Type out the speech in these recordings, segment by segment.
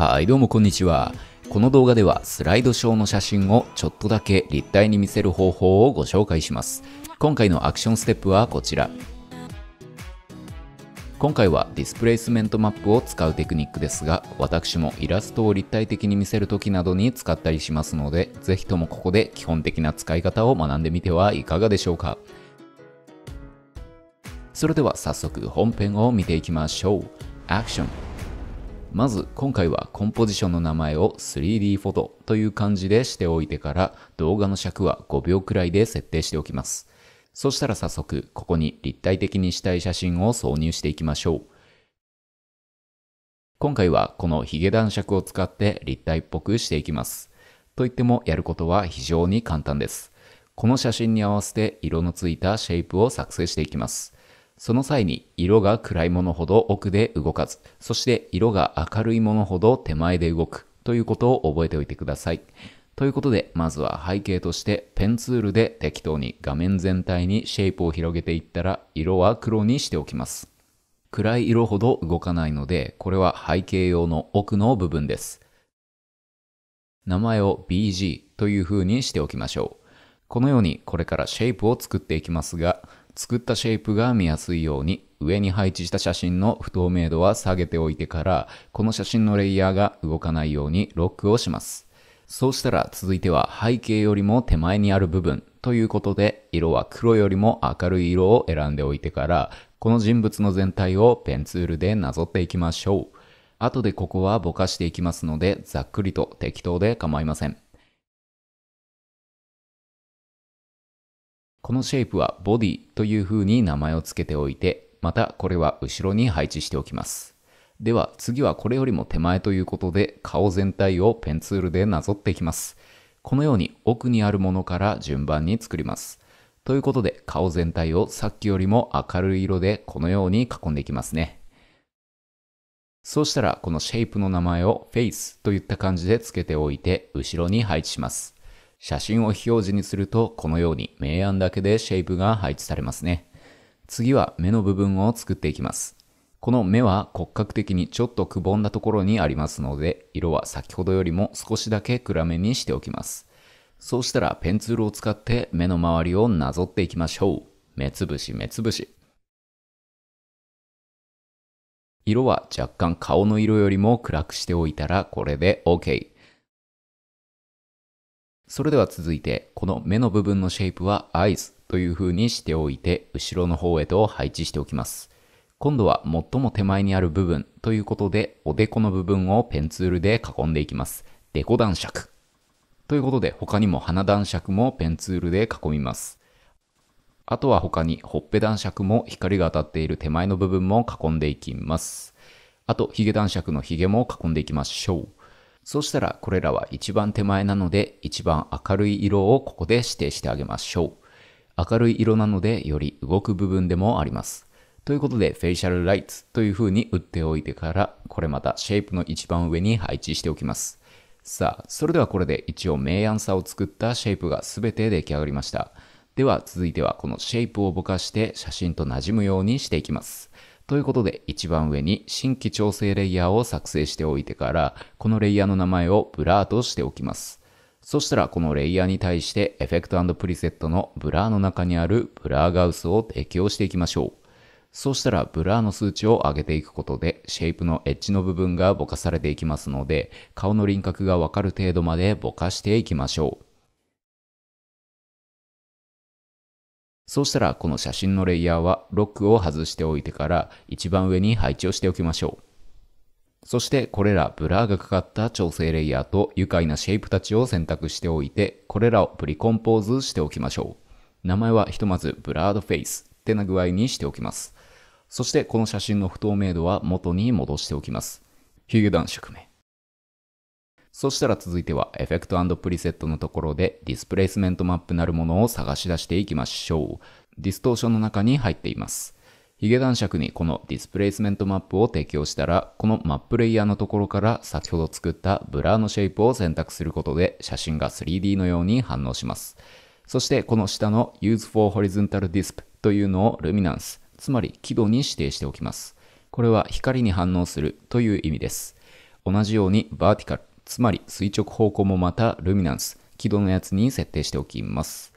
はい、どうもこんにちは。この動画ではスライドショーの写真をちょっとだけ立体に見せる方法をご紹介します。今回のアクションステップはこちら。今回はディスプレイスメントマップを使うテクニックですが、私もイラストを立体的に見せる時などに使ったりしますので、ぜひともここで基本的な使い方を学んでみてはいかがでしょうか。それでは早速本編を見ていきましょう。アクションまず今回はコンポジションの名前を 3D フォトという感じでしておいてから動画の尺は5秒くらいで設定しておきます。そしたら早速ここに立体的にしたい写真を挿入していきましょう。今回はこのヒゲ男爵を使って立体っぽくしていきます。と言ってもやることは非常に簡単です。この写真に合わせて色のついたシェイプを作成していきます。その際に色が暗いものほど奥で動かず、そして色が明るいものほど手前で動くということを覚えておいてください。ということで、まずは背景としてペンツールで適当に画面全体にシェイプを広げていったら色は黒にしておきます。暗い色ほど動かないので、これは背景用の奥の部分です。名前を BG という風にしておきましょう。このようにこれからシェイプを作っていきますが、作ったシェイプが見やすいように上に配置した写真の不透明度は下げておいてからこの写真のレイヤーが動かないようにロックをします。そうしたら続いては背景よりも手前にある部分ということで色は黒よりも明るい色を選んでおいてからこの人物の全体をペンツールでなぞっていきましょう。後でここはぼかしていきますのでざっくりと適当で構いません。このシェイプはボディという風に名前を付けておいて、またこれは後ろに配置しておきます。では次はこれよりも手前ということで顔全体をペンツールでなぞっていきます。このように奥にあるものから順番に作ります。ということで顔全体をさっきよりも明るい色でこのように囲んでいきますね。そうしたらこのシェイプの名前をフェイスといった感じで付けておいて後ろに配置します。写真を非表示にするとこのように明暗だけでシェイプが配置されますね。次は目の部分を作っていきます。この目は骨格的にちょっとくぼんだところにありますので、色は先ほどよりも少しだけ暗めにしておきます。そうしたらペンツールを使って目の周りをなぞっていきましょう。目つぶし目つぶし。色は若干顔の色よりも暗くしておいたらこれで OK。それでは続いて、この目の部分のシェイプは eyes という風にしておいて、後ろの方へと配置しておきます。今度は最も手前にある部分ということで、おでこの部分をペンツールで囲んでいきます。でこ男爵。ということで、他にも鼻男爵もペンツールで囲みます。あとは他にほっぺ男爵も光が当たっている手前の部分も囲んでいきます。あと、髭男爵の髭も囲んでいきましょう。そうしたらこれらは一番手前なので一番明るい色をここで指定してあげましょう。明るい色なのでより動く部分でもあります。ということでフェイシャルライツという風に打っておいてからこれまたシェイプの一番上に配置しておきます。さあ、それではこれで一応明暗さを作ったシェイプが全て出来上がりました。では続いてはこのシェイプをぼかして写真と馴染むようにしていきます。ということで、一番上に新規調整レイヤーを作成しておいてから、このレイヤーの名前をブラーとしておきます。そしたらこのレイヤーに対してエフェクトプリセットのブラーの中にあるブラーガウスを適用していきましょう。そうしたらブラーの数値を上げていくことでシェイプのエッジの部分がぼかされていきますので顔の輪郭がわかる程度までぼかしていきましょう。そうしたらこの写真のレイヤーはロックを外しておいてから一番上に配置をしておきましょう。そしてこれらブラーがかかった調整レイヤーと愉快なシェイプたちを選択しておいて、これらをプリコンポーズしておきましょう。名前はひとまずブラードフェイスってな具合にしておきます。そしてこの写真の不透明度は元に戻しておきます。ヒゲ男色名。そしたら続いてはエフェクトプリセットのところでディスプレイスメントマップなるものを探し出していきましょう。ディストーションの中に入っています。ヒゲ男爵にこのディスプレイスメントマップを提供したら、このマップレイヤーのところから先ほど作ったブラーのシェイプを選択することで写真が 3D のように反応します。そしてこの下の Use for Horizontal Disp というのをルミナンス、つまり輝度に指定しておきます。これは光に反応するという意味です。同じようにバーティ a l つまり垂直方向もまたルミナンス、軌道のやつに設定しておきます。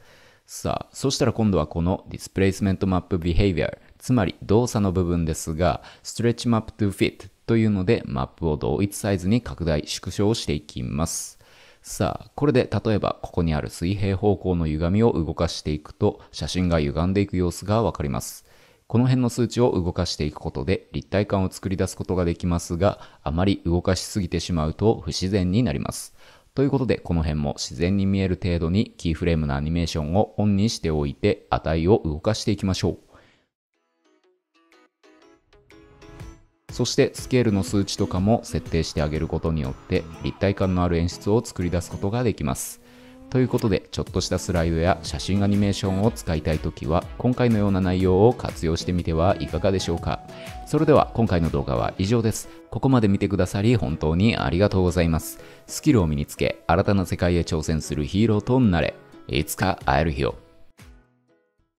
さあ、そしたら今度はこのディスプレイスメントマップビヘイビアつまり動作の部分ですが、ストレッチマップトゥフィットというのでマップを同一サイズに拡大、縮小していきます。さあ、これで例えばここにある水平方向の歪みを動かしていくと写真が歪んでいく様子がわかります。この辺の数値を動かしていくことで立体感を作り出すことができますが、あまり動かしすぎてしまうと不自然になります。ということで、この辺も自然に見える程度にキーフレームのアニメーションをオンにしておいて値を動かしていきましょう。そしてスケールの数値とかも設定してあげることによって立体感のある演出を作り出すことができます。ということで、ちょっとしたスライドや写真アニメーションを使いたいときは、今回のような内容を活用してみてはいかがでしょうか。それでは今回の動画は以上です。ここまで見てくださり本当にありがとうございます。スキルを身につけ、新たな世界へ挑戦するヒーローとなれ。いつか会える日を。